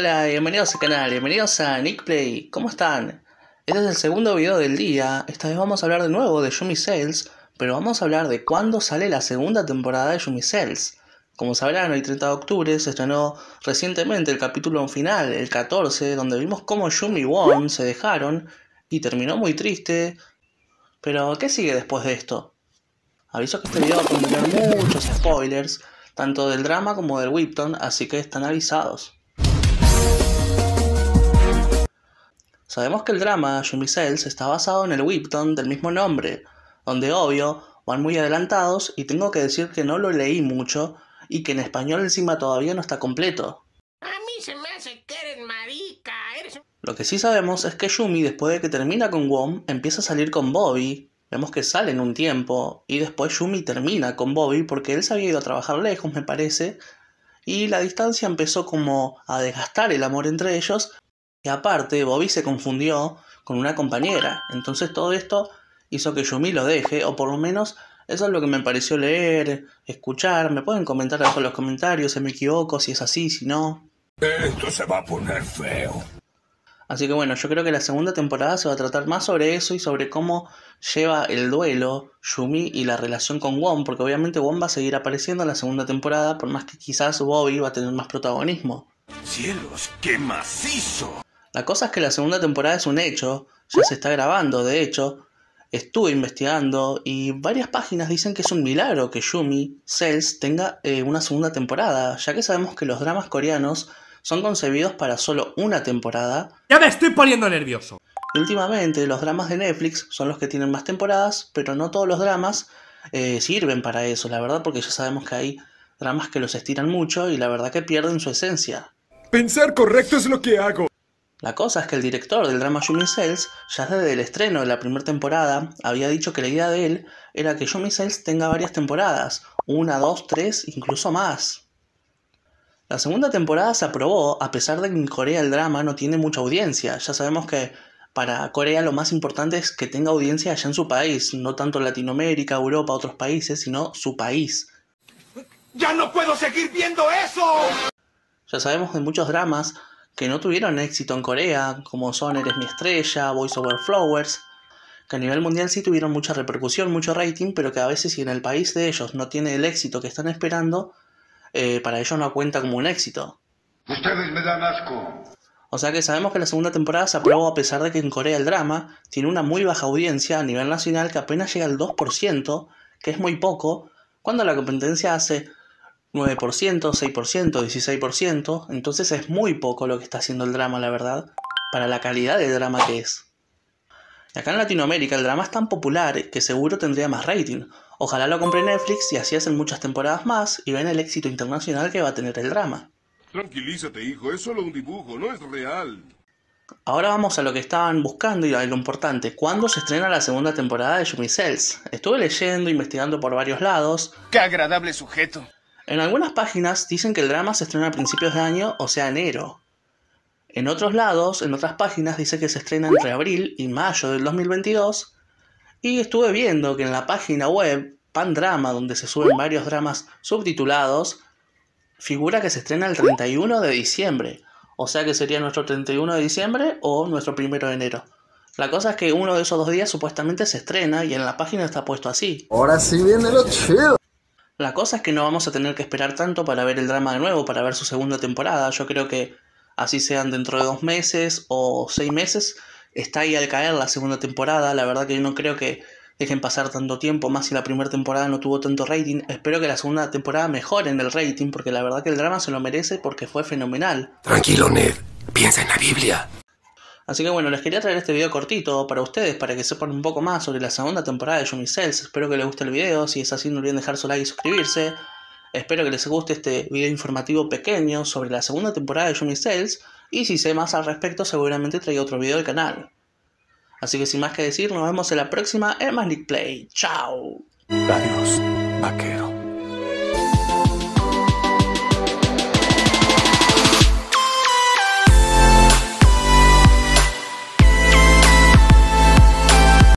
Hola, bienvenidos al canal, bienvenidos a NickPlay. ¿cómo están? Este es el segundo video del día, esta vez vamos a hablar de nuevo de Yumi Sales, pero vamos a hablar de cuándo sale la segunda temporada de Yumi Sales. Como sabrán, hoy 30 de octubre se estrenó recientemente el capítulo final, el 14, donde vimos cómo Yumi y Won se dejaron y terminó muy triste. Pero, ¿qué sigue después de esto? Aviso que este video contiene muchos spoilers, tanto del drama como del Whipton, así que están avisados. Sabemos que el drama Sales está basado en el Whipton del mismo nombre, donde obvio van muy adelantados y tengo que decir que no lo leí mucho y que en español encima todavía no está completo. A mí se me hace marica, Lo que sí sabemos es que Yumi después de que termina con Wom empieza a salir con Bobby, vemos que salen un tiempo y después Yumi termina con Bobby porque él se había ido a trabajar lejos me parece y la distancia empezó como a desgastar el amor entre ellos aparte, Bobby se confundió con una compañera. Entonces todo esto hizo que Yumi lo deje, o por lo menos eso es lo que me pareció leer, escuchar. Me pueden comentar abajo en los comentarios si me equivoco, si es así, si no. Esto se va a poner feo. Así que bueno, yo creo que la segunda temporada se va a tratar más sobre eso y sobre cómo lleva el duelo Yumi y la relación con Won, porque obviamente Won va a seguir apareciendo en la segunda temporada, por más que quizás Bobby va a tener más protagonismo. ¡Cielos, qué macizo! La cosa es que la segunda temporada es un hecho, ya se está grabando, de hecho. Estuve investigando y varias páginas dicen que es un milagro que Yumi Cells tenga eh, una segunda temporada, ya que sabemos que los dramas coreanos son concebidos para solo una temporada. Ya me estoy poniendo nervioso. últimamente los dramas de Netflix son los que tienen más temporadas, pero no todos los dramas eh, sirven para eso, la verdad, porque ya sabemos que hay dramas que los estiran mucho y la verdad que pierden su esencia. Pensar correcto es lo que hago. La cosa es que el director del drama Yumi Sales, ya desde el estreno de la primera temporada, había dicho que la idea de él era que Yumi Sales tenga varias temporadas, una, dos, tres, incluso más. La segunda temporada se aprobó, a pesar de que en Corea el drama no tiene mucha audiencia. Ya sabemos que para Corea lo más importante es que tenga audiencia allá en su país, no tanto Latinoamérica, Europa, otros países, sino su país. ¡Ya no puedo seguir viendo eso! Ya sabemos de muchos dramas que no tuvieron éxito en Corea, como son Eres mi estrella, Voice Over Flowers, que a nivel mundial sí tuvieron mucha repercusión, mucho rating, pero que a veces si en el país de ellos no tiene el éxito que están esperando, eh, para ellos no cuenta como un éxito. Ustedes me dan asco. O sea que sabemos que la segunda temporada se aprobó a pesar de que en Corea el drama tiene una muy baja audiencia a nivel nacional que apenas llega al 2%, que es muy poco, cuando la competencia hace 9%, 6%, 16%, entonces es muy poco lo que está haciendo el drama, la verdad, para la calidad de drama que es. Acá en Latinoamérica el drama es tan popular que seguro tendría más rating. Ojalá lo compre Netflix y así hacen muchas temporadas más y ven el éxito internacional que va a tener el drama. Tranquilízate, hijo, es solo un dibujo, no es real. Ahora vamos a lo que estaban buscando y a lo importante. ¿Cuándo se estrena la segunda temporada de Yumi Cells? Estuve leyendo, investigando por varios lados. ¡Qué agradable sujeto! En algunas páginas dicen que el drama se estrena a principios de año, o sea, enero. En otros lados, en otras páginas, dice que se estrena entre abril y mayo del 2022. Y estuve viendo que en la página web Pandrama, donde se suben varios dramas subtitulados, figura que se estrena el 31 de diciembre. O sea que sería nuestro 31 de diciembre o nuestro 1 de enero. La cosa es que uno de esos dos días supuestamente se estrena y en la página está puesto así. Ahora sí viene lo chido. La cosa es que no vamos a tener que esperar tanto para ver el drama de nuevo, para ver su segunda temporada. Yo creo que así sean dentro de dos meses o seis meses, está ahí al caer la segunda temporada. La verdad que yo no creo que dejen pasar tanto tiempo, más si la primera temporada no tuvo tanto rating. Espero que la segunda temporada en el rating, porque la verdad que el drama se lo merece porque fue fenomenal. Tranquilo, Ned. Piensa en la Biblia. Así que bueno, les quería traer este video cortito para ustedes, para que sepan un poco más sobre la segunda temporada de Yumi Cells. Espero que les guste el video, si es así no olviden dejar su like y suscribirse. Espero que les guste este video informativo pequeño sobre la segunda temporada de Yumi Cells. Y si sé más al respecto, seguramente traigo otro video del canal. Así que sin más que decir, nos vemos en la próxima en Magic Play. ¡Chao! Adiós, vaquero.